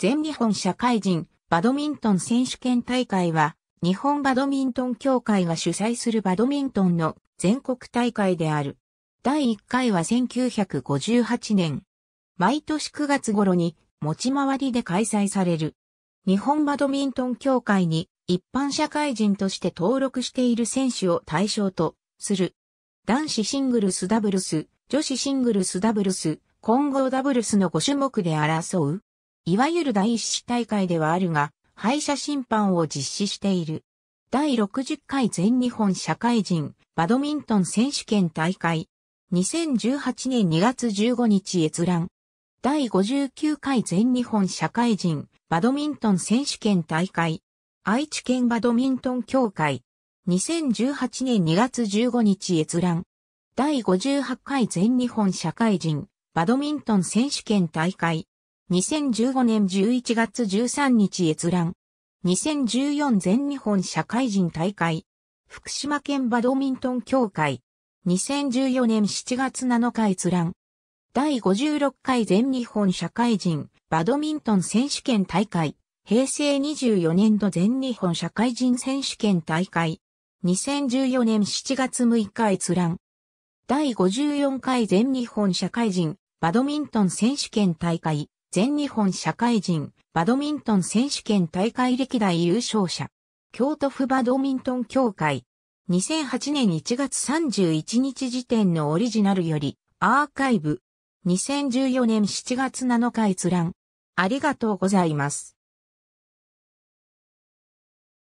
全日本社会人バドミントン選手権大会は、日本バドミントン協会が主催するバドミントンの全国大会である。第1回は1958年。毎年9月頃に持ち回りで開催される。日本バドミントン協会に一般社会人として登録している選手を対象とする。男子シングルスダブルス、女子シングルスダブルス、混合ダブルスの5種目で争う。いわゆる第一子大会ではあるが、敗者審判を実施している。第60回全日本社会人バドミントン選手権大会。2018年2月15日閲覧。第59回全日本社会人バドミントン選手権大会。愛知県バドミントン協会。2018年2月15日閲覧。第58回全日本社会人バドミントン選手権大会。2015年11月13日閲覧。2014全日本社会人大会。福島県バドミントン協会。2014年7月7日閲覧。第56回全日本社会人バドミントン選手権大会。平成24年度全日本社会人選手権大会。2014年7月6日閲覧。第54回全日本社会人バドミントン選手権大会。全日本社会人バドミントン選手権大会歴代優勝者、京都府バドミントン協会、2008年1月31日時点のオリジナルより、アーカイブ、2014年7月7日閲覧、ありがとうございます。